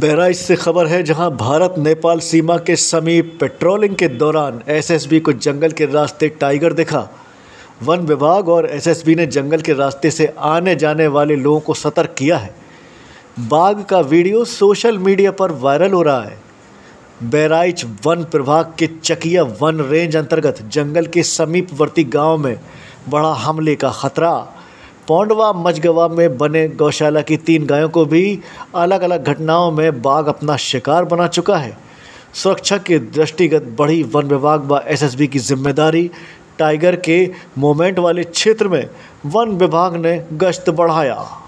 बहराइच से खबर है जहां भारत नेपाल सीमा के समीप पेट्रोलिंग के दौरान एसएसबी को जंगल के रास्ते टाइगर दिखा वन विभाग और एसएसबी ने जंगल के रास्ते से आने जाने वाले लोगों को सतर्क किया है बाघ का वीडियो सोशल मीडिया पर वायरल हो रहा है बहराइच वन प्रभाग के चकिया वन रेंज अंतर्गत जंगल के समीपवर्ती गांव में बड़ा हमले का खतरा पौंडवा मजगवा में बने गौशाला की तीन गायों को भी अलग अलग घटनाओं में बाघ अपना शिकार बना चुका है सुरक्षा के दृष्टिगत बढ़ी वन विभाग व एसएसबी की जिम्मेदारी टाइगर के मोमेंट वाले क्षेत्र में वन विभाग ने गश्त बढ़ाया